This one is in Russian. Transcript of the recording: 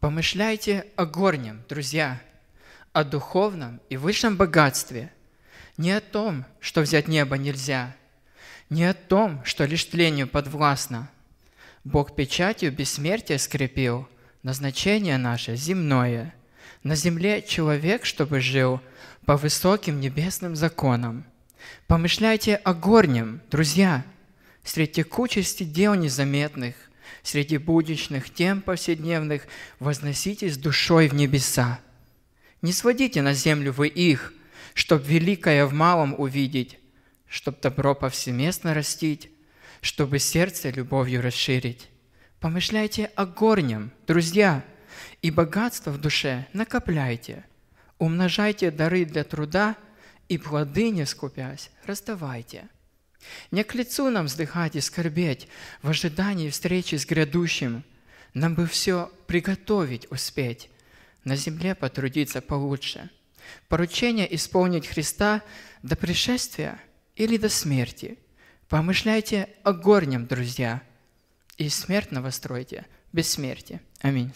Помышляйте о горнем, друзья, о духовном и высшем богатстве, не о том, что взять небо нельзя, не о том, что лишь тлению подвластно. Бог печатью бессмертия скрепил, назначение наше земное. На земле человек, чтобы жил по высоким небесным законам. Помышляйте о горнем, друзья, среди кучести дел незаметных, среди будничных тем повседневных, возноситесь душой в небеса. Не сводите на землю вы их, чтоб великое в малом увидеть, чтоб добро повсеместно растить, чтобы сердце любовью расширить. Помышляйте о горнем, друзья, и богатство в душе накопляйте. Умножайте дары для труда и плоды, не скупясь, раздавайте – не к лицу нам вздыхать и скорбеть в ожидании встречи с грядущим. Нам бы все приготовить успеть, на земле потрудиться получше. Поручение исполнить Христа до пришествия или до смерти. Помышляйте о горнем, друзья, и смертного стройте без смерти. Аминь.